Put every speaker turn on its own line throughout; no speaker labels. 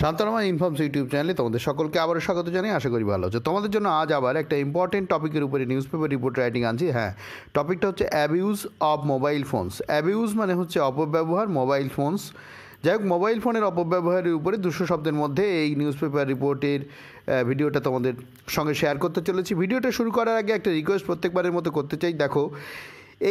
শান্তরামা informs YouTube চ্যানেলে তোমাদের সকলকে আবারও স্বাগত জানাই আশা করি ভালো হচ্ছে তোমাদের জন্য আজ আবার একটা ইম্পর্টেন্ট টপিকের উপরে নিউজ পেপার রিপোর্ট রাইটিং আনছি হ্যাঁ টপিকটা হচ্ছে abuse of mobile phones abuse মানে হচ্ছে অপব্যবহার মোবাইল ফোনস যাই হোক মোবাইল ফোনের অপব্যবহারের উপরে দুশো শব্দের মধ্যে এই নিউজ পেপার রিপোর্টের ভিডিওটা তোমাদের সঙ্গে শেয়ার করতে চলেছি ভিডিওটা শুরু করার আগে একটা রিকোয়েস্ট প্রত্যেকবারের মতো করতে চাই দেখো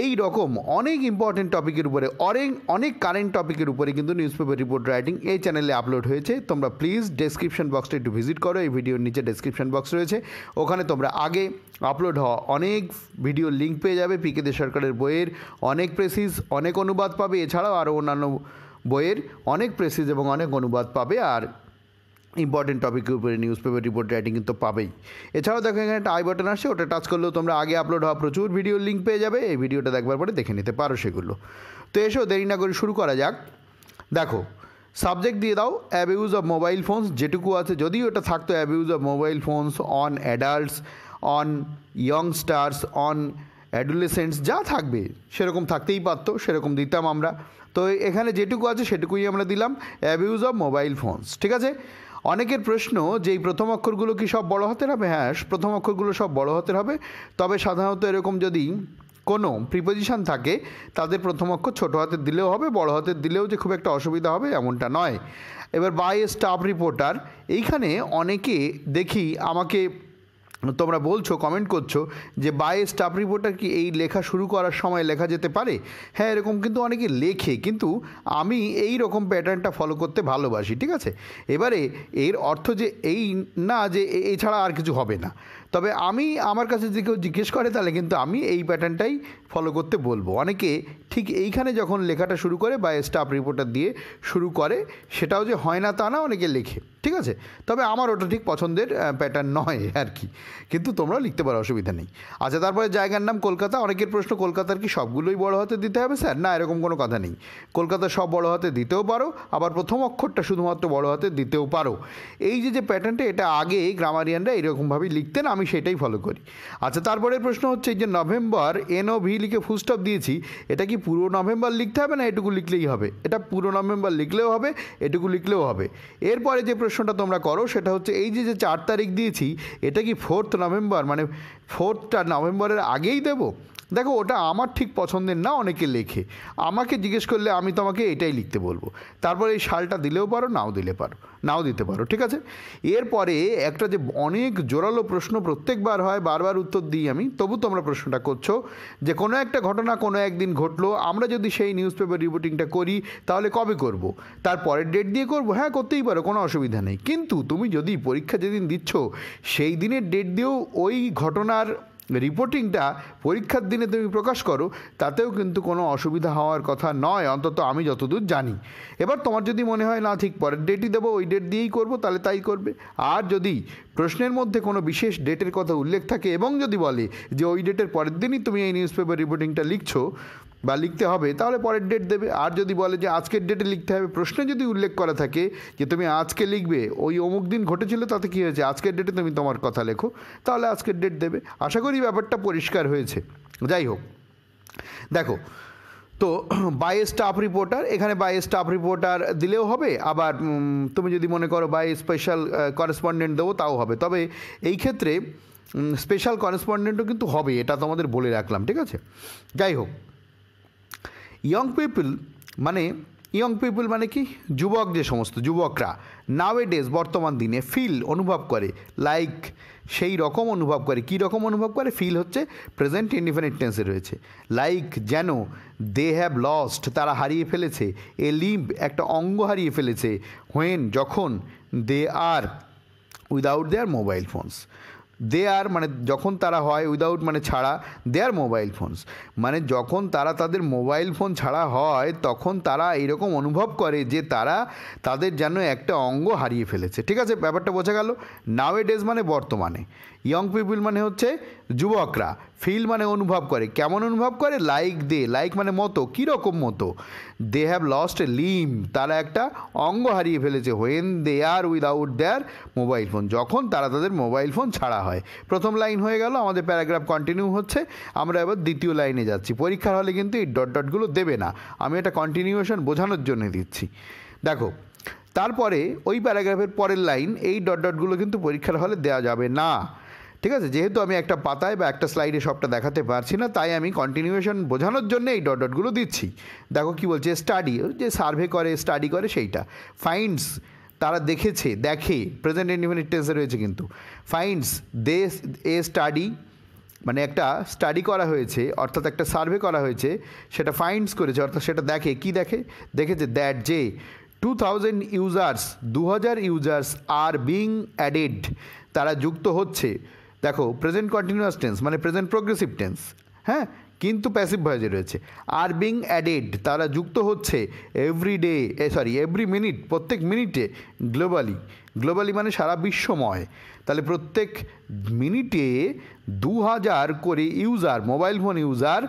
এই রকম অনেক ইম্পর্টেন্ট টপিকের উপরে অনেক অনেক কারেন্ট টপিকের উপরে কিন্তু নিউজ পেপার রিপোর্ট রাইটিং এই চ্যানেলে আপলোড হয়েছে তোমরা প্লিজ ডেসক্রিপশন বক্সটা একটু ভিজিট করো এই ভিডিওর নিচে ডেসক্রিপশন বক্স রয়েছে ওখানে তোমরা আগে আপলোড হওয়া অনেক ভিডিও লিঙ্ক পেয়ে যাবে দে সরকারের বইয়ের অনেক প্রেসিস অনেক অনুবাদ পাবে এছাড়াও আরও অন্যান্য বইয়ের অনেক প্রেসিস এবং অনেক অনুবাদ পাবে আর ইম্পর্টেন্ট টপিকের উপরে নিউজ পেপার রিপোর্ট রাইটিং কিন্তু পাবেই এছাড়াও দেখো এখানে একটা আই বাটন আসে ওটা টাচ করলেও তোমরা আগে আপলোড হওয়া প্রচুর ভিডিওর লিঙ্ক পেয়ে যাবে এই ভিডিওটা দেখবার পরে দেখে নিতে পারো সেগুলো তো এসো দেরি না করে শুরু করা যাক দেখো সাবজেক্ট দিয়ে দাও অ্যাবিউজ অফ মোবাইল ফোনস যেটুকু আছে যদিও ওটা থাকতো abuse of mobile phones on adults on youngsters on adolescents যা থাকবে সেরকম থাকতেই পারতো সেরকম দিতাম আমরা তো এখানে যেটুকু আছে সেটুকুই আমরা দিলাম অ্যাবিউজ অফ মোবাইল ফোনস ঠিক আছে অনেকের প্রশ্ন যে এই প্রথম অক্ষরগুলো কি সব বড় হাতের হবে হ্যাঁ প্রথম অক্ষরগুলো সব বড় হাতের হবে তবে সাধারণত এরকম যদি কোনো প্রিপোজিশন থাকে তাদের প্রথম অক্ষর ছোটো হাতের দিলেও হবে বড় হাতের দিলেও যে খুব একটা অসুবিধা হবে এমনটা নয় এবার বাই স্টাফ রিপোর্টার এইখানে অনেকে দেখি আমাকে তোমরা বলছো কমেন্ট করছো যে বায়ে স্টাফ রিপোর্টার কি এই লেখা শুরু করার সময় লেখা যেতে পারে হ্যাঁ এরকম কিন্তু অনেকে লেখে কিন্তু আমি এই রকম প্যাটার্নটা ফলো করতে ভালোবাসি ঠিক আছে এবারে এর অর্থ যে এই না যে এছাড়া আর কিছু হবে না তবে আমি আমার কাছে যদি কেউ জিজ্ঞেস করে তাহলে কিন্তু আমি এই প্যাটার্নটাই ফলো করতে বলবো অনেকে ঠিক এইখানে যখন লেখাটা শুরু করে বা স্টাফ রিপোর্টার দিয়ে শুরু করে সেটাও যে হয় না তা না অনেকে লেখে ঠিক আছে তবে আমার ওটা ঠিক পছন্দের প্যাটার্ন নয় আর কি কিন্তু তোমরাও লিখতে পারো অসুবিধা নেই আচ্ছা তারপরে জায়গার নাম কলকাতা অনেকের প্রশ্ন কলকাতার কি সবগুলোই বড় হাতে দিতে হবে স্যার না এরকম কোনো কথা নেই কলকাতা সব বড় হাতে দিতেও পারো আবার প্রথম অক্ষরটা শুধুমাত্র বড় হাতে দিতেও পারো এই যে যে প্যাটার্নটা এটা আগে গ্রামারিয়ানরা এরকমভাবেই লিখতেন আমি আমি সেটাই ফলো করি আচ্ছা তারপরে প্রশ্ন হচ্ছে যে নভেম্বর এনও ভি লিখে ফুলস্টপ দিয়েছি এটা কি পুরো নভেম্বর লিখতে হবে না এটুকু লিখলেই হবে এটা পুরো নভেম্বর লিখলেও হবে এটুকু লিখলেও হবে এরপরে যে প্রশ্নটা তোমরা করো সেটা হচ্ছে এই যে যে চার তারিখ দিয়েছি এটা কি ফোর্থ নভেম্বর মানে ফোর্থটা নভেম্বরের আগেই দেব দেখো ওটা আমার ঠিক পছন্দের না অনেকে লেখে আমাকে জিজ্ঞেস করলে আমি তোমাকে এটাই লিখতে বলবো তারপর এই শালটা দিলেও পারো নাও দিলে পারো নাও দিতে পারো ঠিক আছে এরপরে একটা যে অনেক জোরালো প্রশ্ন প্রত্যেকবার হয় বারবার উত্তর দিই আমি তবু তোমরা প্রশ্নটা করছো যে কোনো একটা ঘটনা কোনো একদিন ঘটলো আমরা যদি সেই নিউজ পেপার রিপোর্টিংটা করি তাহলে কবে করব। তার পরের ডেট দিয়ে করব হ্যাঁ করতেই পারো কোনো অসুবিধা নেই কিন্তু তুমি যদি পরীক্ষা যেদিন দিচ্ছ সেই দিনের ডেট দিয়েও ওই ঘটনা পরীক্ষার রিপোর্টিংটা পরীক্ষার দিনে তুমি প্রকাশ করো তাতেও কিন্তু কোনো অসুবিধা হওয়ার কথা নয় অন্তত আমি যতদূর জানি এবার তোমার যদি মনে হয় না ঠিক পরের ডেটই দেবো ওই ডেট দিয়েই করবো তাহলে তাই করবে আর যদি প্রশ্নের মধ্যে কোনো বিশেষ ডেটের কথা উল্লেখ থাকে এবং যদি বলে যে ওই ডেটের পরের দিনই তুমি এই নিউজ পেপার রিপোর্টিংটা লিখছো বা লিখতে হবে তাহলে পরের ডেট দেবে আর যদি বলে যে আজকের ডেটে লিখতে হবে প্রশ্নে যদি উল্লেখ করা থাকে যে তুমি আজকে লিখবে ওই অমুক দিন ঘটেছিল তাতে কী হয়েছে আজকের ডেটে তুমি তোমার কথা লেখো তাহলে আজকের ডেট দেবে আশা করি ব্যাপারটা পরিষ্কার হয়েছে যাই হোক দেখো তো বাই স্টাফ রিপোর্টার এখানে বাই স্টাফ রিপোর্টার দিলেও হবে আবার তুমি যদি মনে করো বাই স্পেশাল করেসপন্ডেন্ট দেবো তাও হবে তবে এই ক্ষেত্রে স্পেশাল করেসপন্ডেন্টও কিন্তু হবে এটা তোমাদের বলে রাখলাম ঠিক আছে যাই হোক ইয়ং পিপল মানে ইয়ং পিপল মানে কি যুবক যে সমস্ত যুবকরা নাওয়ে ডেজ বর্তমান দিনে ফিল অনুভব করে লাইক সেই রকম অনুভব করে কি রকম অনুভব করে ফিল হচ্ছে প্রেজেন্ট ইন্ডিফিনিট টেন্সে রয়েছে লাইক যেন দে হ্যাভ লস্ট তারা হারিয়ে ফেলেছে এ লিম্প একটা অঙ্গ হারিয়ে ফেলেছে হোয়েন যখন they are without their mobile phones they are মানে যখন তারা হয় উইদাউট মানে ছাড়া দে আর মোবাইল ফোনস মানে যখন তারা তাদের মোবাইল ফোন ছাড়া হয় তখন তারা এরকম অনুভব করে যে তারা তাদের যেন একটা অঙ্গ হারিয়ে ফেলেছে ঠিক আছে ব্যাপারটা বোঝা গেল নাও এ ডেজ মানে বর্তমানে ইয়ং পিপুল মানে হচ্ছে যুবকরা ফিল মানে অনুভব করে কেমন অনুভব করে লাইক দে লাইক মানে মতো কীরকম মতো they have lost a limb তারা একটা অঙ্গ হারিয়ে ফেলেছে when they are without their mobile phone যখন তারা তাদের মোবাইল ফোন ছাড়া হয় হয় প্রথম লাইন হয়ে গেল আমাদের প্যারাগ্রাফ কন্টিনিউ হচ্ছে আমরা এবার দ্বিতীয় লাইনে যাচ্ছি পরীক্ষার হলে কিন্তু এই ডট ডটগুলো দেবে না আমি এটা কন্টিনিউয়েশন বোঝানোর জন্য দিচ্ছি দেখো তারপরে ওই প্যারাগ্রাফের পরের লাইন এই ডট ডটগুলো কিন্তু পরীক্ষার হলে দেওয়া যাবে না ঠিক আছে যেহেতু আমি একটা পাতায় বা একটা স্লাইডে সবটা দেখাতে পারছি না তাই আমি কন্টিনিউয়েশন বোঝানোর জন্য এই ডট ডটগুলো দিচ্ছি দেখো কি বলছে স্টাডি যে সার্ভে করে স্টাডি করে সেইটা ফাইন্ডস তারা দেখেছে দেখে প্রেজেন্ট ইনডিফিনিট টেন্সে রয়েছে কিন্তু ফাইন্ডস দে এ স্টাডি মানে একটা স্টাডি করা হয়েছে অর্থাৎ একটা সার্ভে করা হয়েছে সেটা ফাইন্ডস করেছে অর্থাৎ সেটা দেখে কি দেখে দেখেছে দ্যাট যে টু থাউজেন্ড ইউজার্স দু হাজার ইউজার্স আর বিং অ্যাডেড তারা যুক্ত হচ্ছে দেখো প্রেজেন্ট কন্টিনিউয়াস টেন্স মানে প্রেজেন্ট প্রোগ্রেসিভ টেন্স হ্যাঁ কিন্তু প্যাসিভ ভয়েজে রয়েছে আর বিং অ্যাডেড তারা যুক্ত হচ্ছে every day a sorry every minute প্রত্যেক মিনিটে গ্লোবালি গ্লোবালি মানে সারা বিশ্বময় তাহলে প্রত্যেক মিনিটে দু হাজার করে user mobile phone user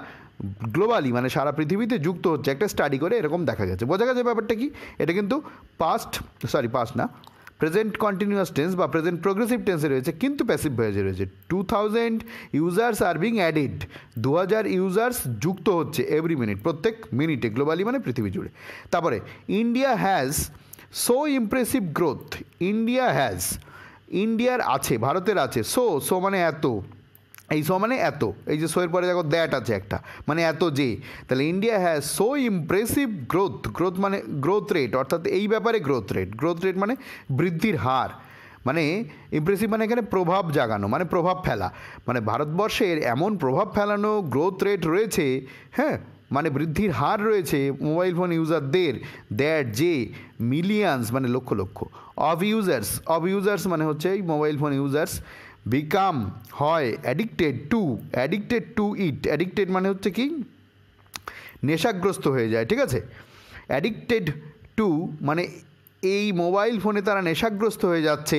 globally মানে সারা পৃথিবীতে যুক্ত হচ্ছে একটা স্টাডি করে এরকম দেখা গেছে বোঝা গেছে ব্যাপারটা কি এটা কিন্তু পাস্ট সরি পাস্ট না প্রেজেন্ট কন্টিনিউয়াস টেন্স বা প্রেজেন্ট প্রোগ্রেসিভ টেন্সে রয়েছে কিন্তু প্যাসিভ ভয়েসে রয়েছে two thousand users are being added দু হাজার ইউজার্স যুক্ত হচ্ছে এভরি মিনিট প্রত্যেক মিনিটে গ্লোবালি মানে পৃথিবী জুড়ে তারপরে India has so impressive growth India has ইন্ডিয়ার আছে ভারতের আছে সো সো মানে এত এই সো মানে এত এই যে সোয়ের পরে দেখো দ্যাট আছে একটা মানে এত যে তাহলে India has so impressive growth growth মানে গ্রোথ রেট অর্থাৎ এই ব্যাপারে গ্রোথ রেট গ্রোথ রেট মানে বৃদ্ধির হার মানে ইমপ্রেসিভ মানে এখানে প্রভাব জাগানো মানে প্রভাব ফেলা মানে ভারতবর্ষের এমন প্রভাব ফেলানো গ্রোথ রেট রয়েছে হ্যাঁ মানে বৃদ্ধির হার রয়েছে মোবাইল ফোন ইউজারদের দ্যাট যে মিলিয়ানস মানে লক্ষ লক্ষ অফ ইউজার্স অফ ইউজার্স মানে হচ্ছে এই মোবাইল ফোন ইউজার্স বিকাম হয় addicted to addicted to it addicted মানে হচ্ছে কি নেশাগ্রস্ত হয়ে যায় ঠিক আছে অ্যাডিক্টেড টু মানে এই মোবাইল ফোনে তারা নেশাগ্রস্ত হয়ে যাচ্ছে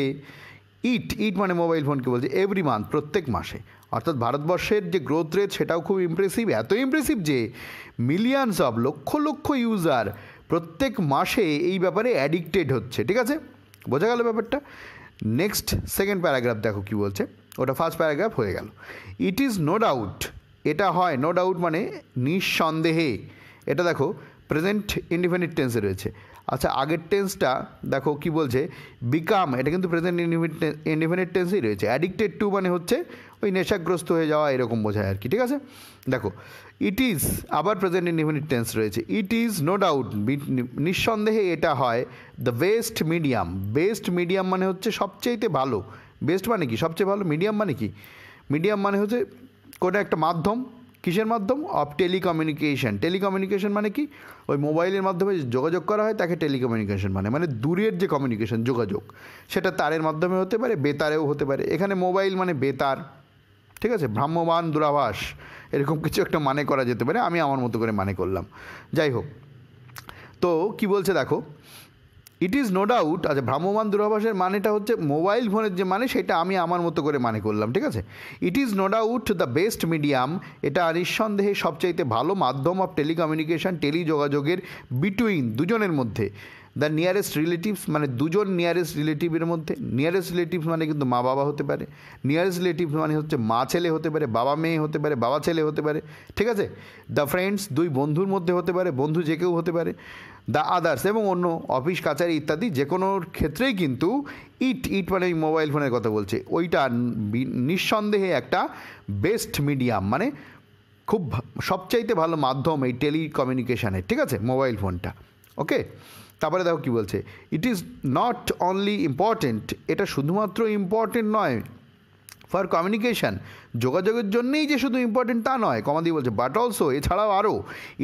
ইট ইট মানে মোবাইল ফোনকে বলছে এভরি মান্থ প্রত্যেক মাসে অর্থাৎ ভারতবর্ষের যে গ্রোথ রেট সেটাও খুব ইমপ্রেসিভ এত ইমপ্রেসিভ যে মিলিয়ানস অব লক্ষ লক্ষ ইউজার প্রত্যেক মাসে এই ব্যাপারে অ্যাডিক্টেড হচ্ছে ঠিক আছে বোঝা গেল ব্যাপারটা নেক্সট সেকেন্ড প্যারাগ্রাফ দেখো কি বলছে ওটা ফার্স্ট প্যারাগ্রাফ হয়ে গেল ইট ইজ নো ডাউট এটা হয় নো ডাউট মানে নিঃসন্দেহে এটা দেখো প্রেজেন্ট ইন্ডিপেন্ডেন্ট টেন্সে রয়েছে আচ্ছা আগের টেন্সটা দেখো কি বলছে বিকাম এটা কিন্তু প্রেজেন্ট ইনডিফিনিট টেন্সই রয়েছে অ্যাডিক্টেড টু মানে হচ্ছে ওই নেশাগ্রস্ত হয়ে যাওয়া এরকম বোঝায় আর কি ঠিক আছে দেখো ইট ইজ আবার প্রেজেন্ট ইনডিফিনিট টেন্স রয়েছে ইট ইজ নো ডাউট নিঃসন্দেহে এটা হয় the best medium best medium মানে হচ্ছে সবচেয়েতে ভালো বেস্ট মানে কি সবচেয়ে ভালো মিডিয়াম মানে কি মিডিয়াম মানে হচ্ছে কোনো একটা মাধ্যম কিসের মাধ্যম অফ টেলিকমিউনিকেশন টেলিকমিউনিকেশন মানে কি ওই মোবাইলের মাধ্যমে যোগাযোগ করা হয় তাকে টেলিকমিউনিকেশন মানে মানে দূরের যে কমিউনিকেশন যোগাযোগ সেটা তারের মাধ্যমে হতে পারে বেতারেও হতে পারে এখানে মোবাইল মানে বেতার ঠিক আছে ভ্রাম্যমান দূরাভাস এরকম কিছু একটা মানে করা যেতে পারে আমি আমার মতো করে মানে করলাম যাই হোক তো কি বলছে দেখো ইট ইজ নো ডাউট আচ্ছা ভ্রাম্যমান দূরাভাষের মানেটা হচ্ছে মোবাইল ফোনের যে মানে সেটা আমি আমার মতো করে মানে করলাম ঠিক আছে it is no doubt the best medium এটা নিঃসন্দেহে সবচাইতে ভালো মাধ্যম অফ টেলিকমিউনিকেশান টেলিযোগাযোগের বিটুইন দুজনের মধ্যে দ্য নিয়ারেস্ট রিলেটিভস মানে দুজন নিয়ারেস্ট রিলেটিভের মধ্যে নিয়ারেস্ট রিলেটিভস মানে কিন্তু মা বাবা হতে পারে নিয়ারেস্ট রিলেটিভস মানে হচ্ছে মা ছেলে হতে পারে বাবা মেয়ে হতে পারে বাবা ছেলে হতে পারে ঠিক আছে দ্য ফ্রেন্ডস দুই বন্ধুর মধ্যে হতে পারে বন্ধু যে কেউ হতে পারে দ্য আদার্স এবং অন্য অফিস কাচারি ইত্যাদি যে কোনো ক্ষেত্রেই কিন্তু ইট ইট মানে ওই মোবাইল ফোনের কথা বলছে ওইটা নিঃসন্দেহে একটা বেস্ট মিডিয়াম মানে খুব সবচাইতে ভালো মাধ্যম এই টেলিকমিউনিকেশানের ঠিক আছে মোবাইল ফোনটা ওকে তারপরে দেখো কী বলছে it is not only important এটা শুধুমাত্র ইম্পর্টেন্ট নয় ফর কমিউনিকেশান যোগাযোগের জন্যেই যে শুধু ইম্পর্টেন্ট তা নয় কমা দিয়ে বলছে বাট অলসো এছাড়াও আরও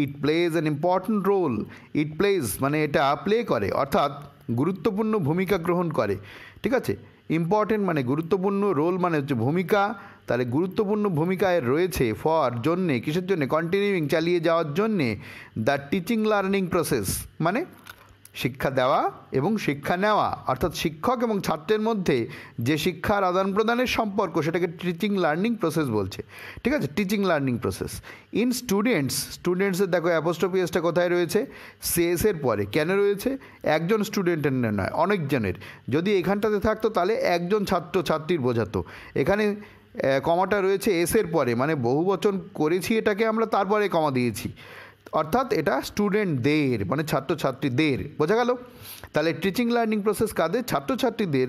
it plays an important role it plays মানে এটা প্লে করে অর্থাৎ গুরুত্বপূর্ণ ভূমিকা গ্রহণ করে ঠিক আছে ইম্পর্টেন্ট মানে গুরুত্বপূর্ণ রোল মানে হচ্ছে ভূমিকা তাহলে গুরুত্বপূর্ণ ভূমিকায় রয়েছে ফর জন্যে কিসের জন্যে কন্টিনিউইং চালিয়ে যাওয়ার জন্যে দ্য টিচিং লার্নিং প্রসেস মানে শিক্ষা দেওয়া এবং শিক্ষা নেওয়া অর্থাৎ শিক্ষক এবং ছাত্রের মধ্যে যে শিক্ষার আদান প্রদানের সম্পর্ক সেটাকে টিচিং লার্নিং প্রসেস বলছে ঠিক আছে teaching learning process in students স্টুডেন্টসের দেখো অ্যাপোস্টোপিএসটা কোথায় রয়েছে সেএসের পরে কেন রয়েছে একজন স্টুডেন্টের নয় অনেকজনের যদি এখানটাতে থাকতো তাহলে একজন ছাত্র ছাত্রীর বোঝাতো এখানে কমাটা রয়েছে এসের পরে মানে বহু বচন করেছি এটাকে আমরা তারপরে কমা দিয়েছি অর্থাৎ এটা স্টুডেন্টদের মানে ছাত্রছাত্রীদের বোঝা গেল তাহলে টিচিং লার্নিং প্রসেস কাদের ছাত্রছাত্রীদের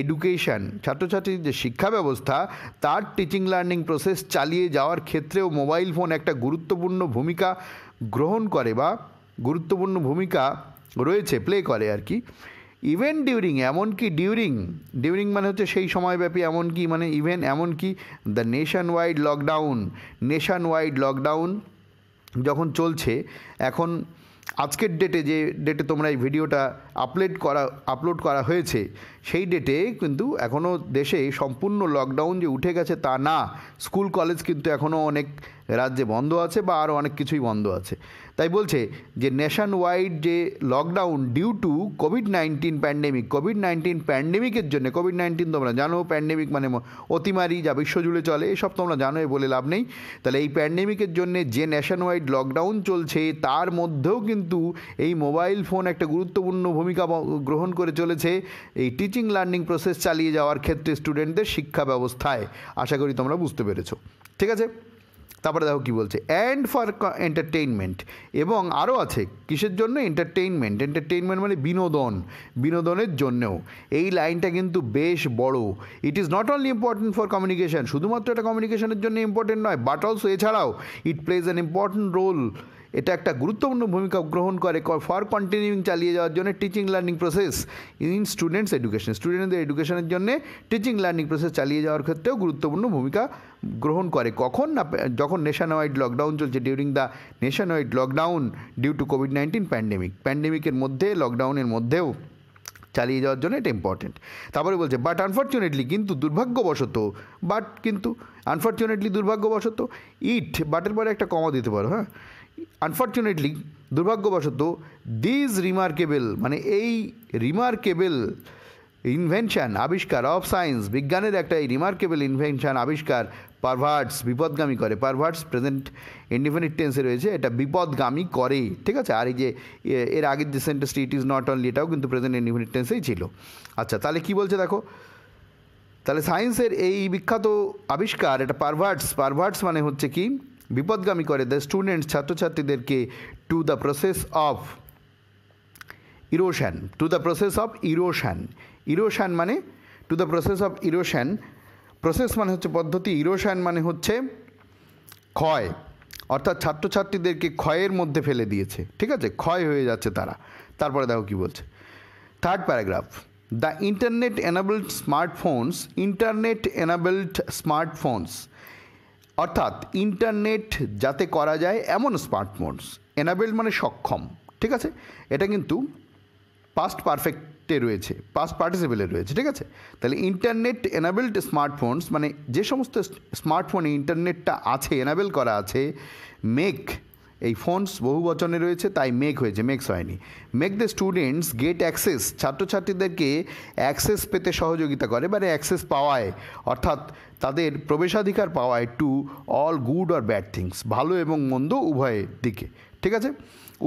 এডুকেশান ছাত্রছাত্রীদের যে শিক্ষা ব্যবস্থা তার টিচিং লার্নিং প্রসেস চালিয়ে যাওয়ার ক্ষেত্রেও মোবাইল ফোন একটা গুরুত্বপূর্ণ ভূমিকা গ্রহণ করে বা গুরুত্বপূর্ণ ভূমিকা রয়েছে প্লে করে আর কি ইভেন ডিউরিং এমনকি ডিউরিং ডিউরিং মানে হচ্ছে সেই সময়ব্যাপী এমনকি মানে ইভেন এমনকি the nation wide lockdown nation wide lockdown যখন চলছে এখন আজকের ডেটে যে ডেটে তোমরা এই ভিডিওটা আপলোড করা আপলোড করা হয়েছে সেই ডেটে কিন্তু এখনও দেশে সম্পূর্ণ লকডাউন যে উঠে গেছে তা না স্কুল কলেজ কিন্তু এখনও অনেক রাজ্যে বন্ধ আছে বা আরও অনেক কিছুই বন্ধ আছে তাই বলছে যে নেশন ওয়াইড যে lockdown due to Covid nineteen pandemic Covid nineteen প্যান্ডেমিকের জন্য কোভিড নাইন্টিন তোমরা জানো প্যান্ডেমিক মানে অতিমারি যা বিশ্বজুড়ে চলে এসব তোমরা জানোই বলে লাভ নেই তাহলে এই প্যান্ডেমিকের জন্য যে নেশন ওয়াইড লকডাউন চলছে তার মধ্যেও কিন্তু এই মোবাইল ফোন একটা গুরুত্বপূর্ণ ভূমিকা গ্রহণ করে চলেছে এই টিচিং লার্নিং প্রসেস চালিয়ে যাওয়ার ক্ষেত্রে স্টুডেন্টদের শিক্ষা ব্যবস্থায় আশা করি তোমরা বুঝতে পেরেছো ঠিক আছে তারপরে দেখো কী বলছে অ্যান্ড ফর এন্টারটেইনমেন্ট এবং আরও আছে কিসের জন্য এন্টারটেইনমেন্ট এন্টারটেইনমেন্ট মানে বিনোদন বিনোদনের জন্যেও এই লাইনটা কিন্তু বেশ বড় it is not only important for communication শুধুমাত্র এটা কমিউনিকেশনের জন্য ইম্পর্টেন্ট নয় বাট অলসো এছাড়াও it plays an important role এটা একটা গুরুত্বপূর্ণ ভূমিকা গ্রহণ করে ফর কন্টিনিউং চালিয়ে যাওয়ার জন্য teaching learning process in students education স্টুডেন্টদের এডুকেশনের জন্য টিচিং লার্নিং প্রসেস চালিয়ে যাওয়ার ক্ষেত্রেও গুরুত্বপূর্ণ ভূমিকা গ্রহণ করে কখন না যখন নেশন ওয়াইড লকডাউন চলছে during the nation wide lockdown due to Covid nineteen pandemic প্যান্ডেমিকের মধ্যে লকডাউনের মধ্যেও চালিয়ে যাওয়ার জন্য এটা ইম্পর্টেন্ট তারপরে বলছে বাট আনফর্চুনেটলি কিন্তু দুর্ভাগ্যবশত বাট কিন্তু আনফর্চুনেটলি দুর্ভাগ্যবশত ইট বাটের পরে একটা কমা দিতে পারো হ্যাঁ আনফর্চুনেটলি দুর্ভাগ্যবশত দিজ রিমার্কেবল মানে এই রিমার্কেবল ইনভেনশান আবিষ্কার অফ সায়েন্স বিজ্ঞানের একটা এই রিমার্কেবল ইনভেনশান আবিষ্কার পারভার্টস বিপদগামী করে পারভার্টস প্রেজেন্ট ইন্ডিফিনিট টেন্সে রয়েছে এটা বিপদগামী করে ঠিক আছে আর এই যে এর আগের যে সেন্টেন্সটি ইট ইজ নট অনলি এটাও কিন্তু প্রেজেন্ট ইন্ডিফিনিট টেন্সেই ছিল আচ্ছা তাহলে কি বলছে দেখো তাহলে সায়েন্সের এই বিখ্যাত আবিষ্কার এটা পারভার্টস পারভার্টস মানে হচ্ছে কি বিপদগামী করে দ্য স্টুডেন্টস ছাত্রছাত্রীদেরকে to the process of erosion to the process of erosion erosion মানে to the process of erosion process মানে হচ্ছে পদ্ধতি ইরোশান মানে হচ্ছে ক্ষয় অর্থাৎ ছাত্রছাত্রীদেরকে ক্ষয়ের মধ্যে ফেলে দিয়েছে ঠিক আছে ক্ষয় হয়ে যাচ্ছে তারা তারপরে দেখো কি বলছে third paragraph the internet enabled smartphones internet enabled smartphones অর্থাৎ ইন্টারনেট যাতে করা যায় এমন স্মার্টফোনস এনাবেল্ড মানে সক্ষম ঠিক আছে এটা কিন্তু পাস্ট পারফেক্টে রয়েছে পাস্ট পার্টিসিপেলে রয়েছে ঠিক আছে তাহলে ইন্টারনেট এনাবেলড স্মার্টফোনস মানে যে সমস্ত স্মার্টফোনে ইন্টারনেটটা আছে এনাবেল করা আছে মেক এই ফোনস বহু বচনে রয়েছে তাই মেক হয়েছে মেক্স হয়নি make the students get access ছাত্রছাত্রীদেরকে অ্যাক্সেস পেতে সহযোগিতা করে মানে অ্যাক্সেস পাওয়ায় অর্থাৎ তাদের প্রবেশাধিকার পাওয়া to all good or bad things ভালো এবং মন্দ উভয়ের দিকে ঠিক আছে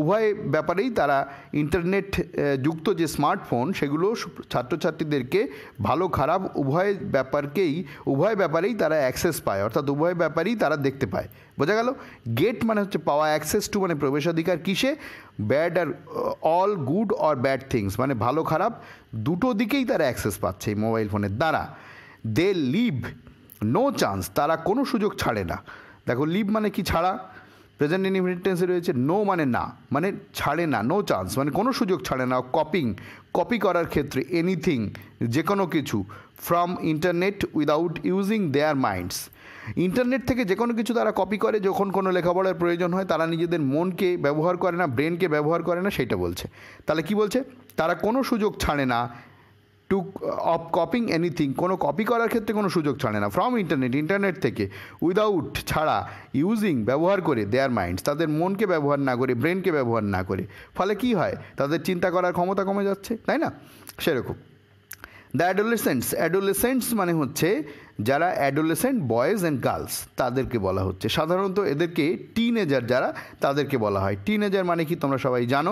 উভয় ব্যাপারেই তারা ইন্টারনেট যুক্ত যে স্মার্টফোন সেগুলো ছাত্রছাত্রীদেরকে ভালো খারাপ উভয় ব্যাপারকেই উভয় ব্যাপারেই তারা অ্যাক্সেস পায় অর্থাৎ উভয় ব্যাপারেই তারা দেখতে পায় বোঝা গেল গেট মানে হচ্ছে পাওয়া অ্যাক্সেস টু মানে প্রবেশাধিকার কিসে ব্যাড আর all good or bad things মানে ভালো খারাপ দুটো দিকেই তারা অ্যাক্সেস পাচ্ছে এই মোবাইল ফোনের দ্বারা দে লিভ নো চান্স তারা কোনো সুযোগ ছাড়ে না দেখো লিভ মানে কি ছাড়া প্রেজেন্ট ইনভিটেন্সে রয়েছে নো মানে না মানে ছাড়ে না নো চান্স মানে কোনো সুযোগ ছাড়ে না কপিং কপি করার ক্ষেত্রে এনিথিং যে কোনো কিছু from internet without using their minds internet থেকে যে কোনো কিছু তারা কপি করে যখন কোনো লেখাপড়ার প্রয়োজন হয় তারা নিজেদের মনকে ব্যবহার করে না ব্রেনকে ব্যবহার করে না সেটা বলছে তাহলে কি বলছে তারা কোনো সুযোগ ছাড়ে না টু অফ কপিং এনিথিং কোনো কপি করার ক্ষেত্রে কোনো সুযোগ ছাড়ে না ফ্রম ইন্টারনেট ইন্টারনেট থেকে উইদাউট ছাড়া ইউজিং ব্যবহার করে দেয়ার মাইন্ডস তাদের মনকে ব্যবহার না করে ব্রেনকে ব্যবহার না করে ফলে কি হয় তাদের চিন্তা করার ক্ষমতা কমে যাচ্ছে তাই না সেরকম দ্য অ্যাডোলেসেন্টস অ্যাডোলেসেন্টস মানে হচ্ছে যারা অ্যাডোলেসেন্ট বয়েজ অ্যান্ড গার্লস তাদেরকে বলা হচ্ছে সাধারণত এদেরকে এজার যারা তাদেরকে বলা হয় টিনেজার মানে কি তোমরা সবাই জানো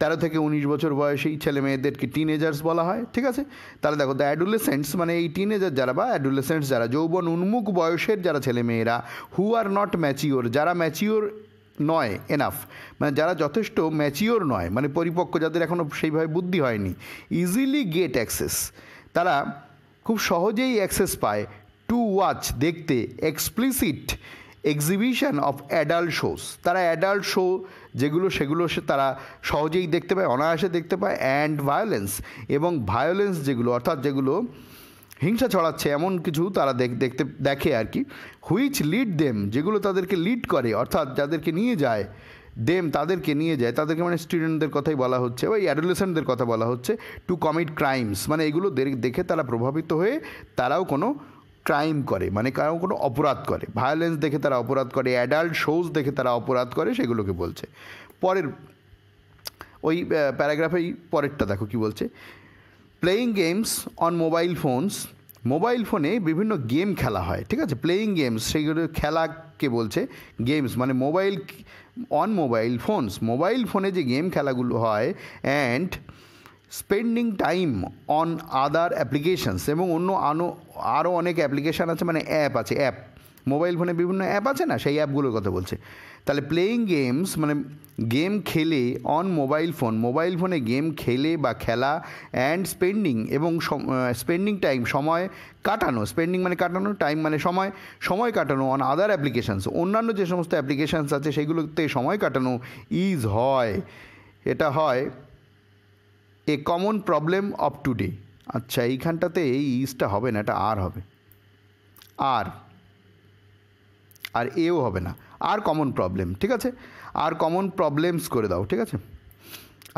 তেরো থেকে উনিশ বছর বয়সেই ছেলে মেয়েদেরকে টিনেজার্স বলা হয় ঠিক আছে তাহলে দেখো দ্য অ্যাডুলেসেন্টস মানে এই টিনেজার যারা বা অ্যাডুলেসেন্টস যারা যৌবন উন্মুখ বয়সের যারা ছেলে মেয়েরা হু আর নট ম্যাচিওর যারা ম্যাচিওর নয় এনাফ মানে যারা যথেষ্ট ম্যাচিওর নয় মানে পরিপক্ক যাদের এখনও সেইভাবে বুদ্ধি হয়নি ইজিলি গেট অ্যাক্সেস তারা খুব সহজেই অ্যাক্সেস পায় টু ওয়াচ দেখতে explicit exhibition of adult shows তারা অ্যাডাল্ট শো যেগুলো সেগুলো সে তারা সহজেই দেখতে পায় অনায়াসে দেখতে পায় অ্যান্ড ভায়োলেন্স এবং ভায়োলেন্স যেগুলো অর্থাৎ যেগুলো হিংসা ছড়াচ্ছে এমন কিছু তারা দেখতে দেখে আর কি হুইচ লিড দেম যেগুলো তাদেরকে লিড করে অর্থাৎ যাদেরকে নিয়ে যায় দেম তাদেরকে নিয়ে যায় তাদেরকে মানে স্টুডেন্টদের কথাই বলা হচ্ছে বা অ্যাডোলেশনদের কথা বলা হচ্ছে টু কমিট ক্রাইমস মানে এগুলো দেখে তারা প্রভাবিত হয়ে তারাও কোনো ক্রাইম করে মানে কারো কোনো অপরাধ করে ভায়োলেন্স দেখে তারা অপরাধ করে অ্যাডাল্ট শোজ দেখে তারা অপরাধ করে সেগুলোকে বলছে পরের ওই প্যারাগ্রাফেই পরেরটা দেখো কি বলছে playing games on mobile phones mobile ফোনে বিভিন্ন গেম খেলা হয় ঠিক আছে প্লেয়িং গেমস সেগুলো খেলাকে বলছে গেমস মানে mobile on mobile phones mobile ফোনে যে গেম খেলাগুলো হয় and spending time on other applications এবং অন্য আনো আরও অনেক অ্যাপ্লিকেশান আছে মানে অ্যাপ আছে অ্যাপ মোবাইল ফোনে বিভিন্ন অ্যাপ আছে না সেই অ্যাপগুলোর কথা বলছে তাহলে প্লেয়িং গেমস মানে গেম খেলে অন মোবাইল ফোন মোবাইল ফোনে গেম খেলে বা খেলা অ্যান্ড স্পেন্ডিং এবং স্পেন্ডিং টাইম সময় কাটানো স্পেন্ডিং মানে কাটানো টাইম মানে সময় সময় কাটানো অন আদার অ্যাপ্লিকেশানস অন্যান্য যে সমস্ত অ্যাপ্লিকেশানস আছে সেগুলোতে সময় কাটানো ইজ হয় এটা হয় a common problem of today আচ্ছা এইখানটাতে এই ইজটা হবে না এটা আর হবে আর আর এও হবে না আর কমন প্রবলেম ঠিক আছে আর কমন প্রবলেমস করে দাও ঠিক আছে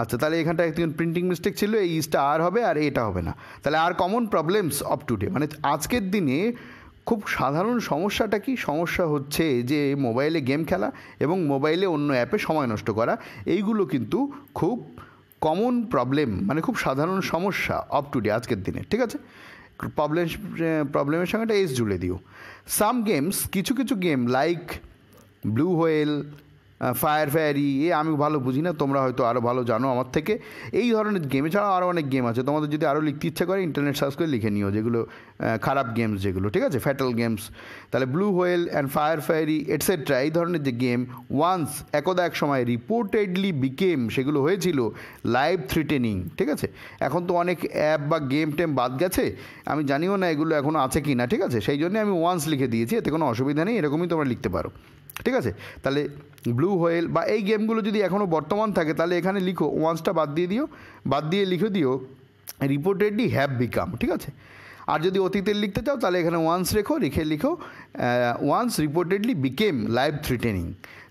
আচ্ছা তাহলে এখানটা একদিন প্রিন্টিং মিস্টেক ছিল এই ইজটা আর হবে আর এটা হবে না তাহলে are common problems of today মানে আজকের দিনে খুব সাধারণ সমস্যাটা কি সমস্যা হচ্ছে যে মোবাইলে গেম খেলা এবং মোবাইলে অন্য অ্যাপে সময় নষ্ট করা এইগুলো কিন্তু খুব কমন প্রবলেম মানে খুব সাধারণ সমস্যা আপ টু ডে আজকের দিনে ঠিক আছে প্রবলেম প্রবলেমের সঙ্গে এটা এস জুড়ে দিও সাম গেমস কিছু কিছু game like Blue Whale Fire Fiery এ আমি ভালো বুঝি না তোমরা হয়তো আরও ভালো জানো আমার থেকে এই ধরনের গেম এছাড়াও আরও অনেক গেম আছে তোমাদের যদি আরও লিখতে ইচ্ছা করে ইন্টারনেট সার্চ করে লিখে নিও যেগুলো খারাপ গেমস যেগুলো ঠিক আছে ফ্যাটাল গেমস তাহলে Blue Whale and Fire Fiery etcetera এই ধরনের যে গেম ওয়ান্স একদা এক সময় রিপোর্টেডলি বিকেম সেগুলো হয়েছিল লাইভ থ্রিটেনিং ঠিক আছে এখন তো অনেক অ্যাপ বা গেম টেম বাদ গেছে আমি জানিও না এগুলো এখনও আছে কি না ঠিক আছে সেই জন্য আমি ওয়ান্স লিখে দিয়েছি এতে কোনো অসুবিধা নেই এরকমই তোমরা লিখতে পারো ঠিক আছে তাহলে ব্লু হোয়েল বা এই গেমগুলো যদি এখনও বর্তমান থাকে তাহলে এখানে লিখো ওয়ান্সটা বাদ দিয়ে দিও বাদ দিয়ে লিখে দিও রিপোর্টেডলি হ্যাভ বিকাম ঠিক আছে আর যদি অতীতের লিখতে চাও তাহলে এখানে ওয়ান্স রেখো রেখে লিখো once reportedly became life threatening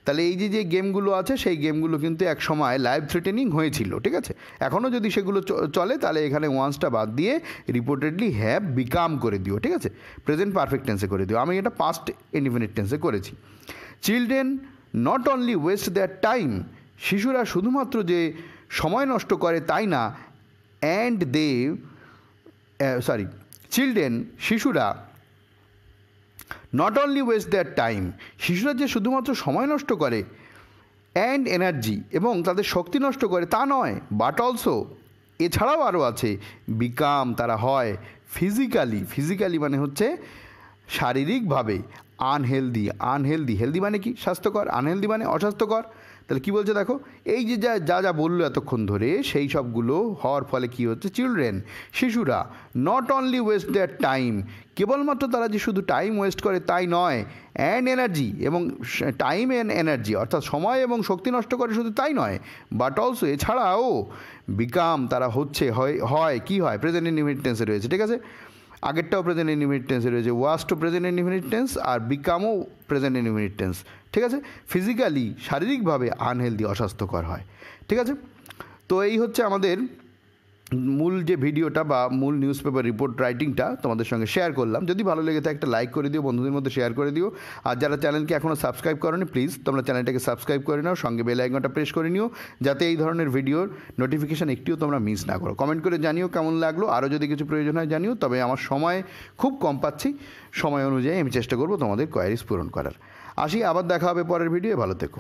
তাহলে এই যে যে গেমগুলো আছে সেই গেমগুলো কিন্তু এক সময় লাইভ থ্রিটেনিং হয়েছিল ঠিক আছে এখনও যদি সেগুলো চলে তাহলে এখানে ওয়ান্সটা বাদ দিয়ে রিপোর্টেডলি হ্যাভ বিকাম করে দিও ঠিক আছে প্রেজেন্ট পারফেক্ট টেন্সে করে দিও আমি এটা পাস্ট ইন্ডিফিনিট টেন্সে করেছি children not only waste their time শিশুরা শুধুমাত্র যে সময় নষ্ট করে তাই না অ্যান্ড দে সরি চিলড্রেন শিশুরা not only waste their time শিশুরা যে শুধুমাত্র সময় নষ্ট করে অ্যান্ড এনার্জি এবং তাদের শক্তি নষ্ট করে তা নয় বাট অলসো এছাড়াও আরও আছে বিকাম তারা হয় ফিজিক্যালি ফিজিক্যালি মানে হচ্ছে শারীরিকভাবে আনহেলদি আনহেলদি হেলদি মানে কি স্বাস্থ্যকর আনহেলদি মানে অস্বাস্থ্যকর তাহলে কি বলছে দেখো এই যে যা যা যা বললো এতক্ষণ ধরে সেই সবগুলো হওয়ার ফলে কি হচ্ছে চিলড্রেন শিশুরা not only waste their time কেবলমাত্র তারা যে শুধু টাইম ওয়েস্ট করে তাই নয় অ্যান্ড এনার্জি এবং টাইম অ্যান্ড এনার্জি অর্থাৎ সময় এবং শক্তি নষ্ট করে শুধু তাই নয় বাট অলসো এছাড়াও বিকাম তারা হচ্ছে হয় হয় কি হয় প্রেজেন্ট ইনভেন্টেন্সে রয়েছে ঠিক আছে আগেরটাও প্রেজেন্ট ইনডিফিনিট টেন্সে রয়েছে ওয়াস্টও টু প্রেজেন্ট ইনডিফিনিট টেন্স আর বিকামও প্রেজেন্ট ইনডিফিনিট টেন্স ঠিক আছে ফিজিক্যালি শারীরিকভাবে আনহেলদি অস্বাস্থ্যকর হয় ঠিক আছে তো এই হচ্ছে আমাদের মূল যে ভিডিওটা বা মূল নিউজ পেপার রিপোর্ট রাইটিংটা তোমাদের সঙ্গে শেয়ার করলাম যদি ভালো লেগে থাকে একটা লাইক করে দিও বন্ধুদের মধ্যে শেয়ার করে দিও আর যারা চ্যানেলকে এখনও সাবস্ক্রাইব নি প্লিজ তোমরা চ্যানেলটাকে সাবস্ক্রাইব করে নাও সঙ্গে বেল আইকনটা প্রেস করে নিও যাতে এই ধরনের ভিডিওর নোটিফিকেশান একটিও তোমরা মিস না করো কমেন্ট করে জানিও কেমন লাগলো আরও যদি কিছু প্রয়োজন হয় জানিও তবে আমার সময় খুব কম পাচ্ছি সময় অনুযায়ী আমি চেষ্টা করব তোমাদের কোয়ারিজ পূরণ করার আসি আবার দেখা হবে পরের ভিডিও ভালো থেকো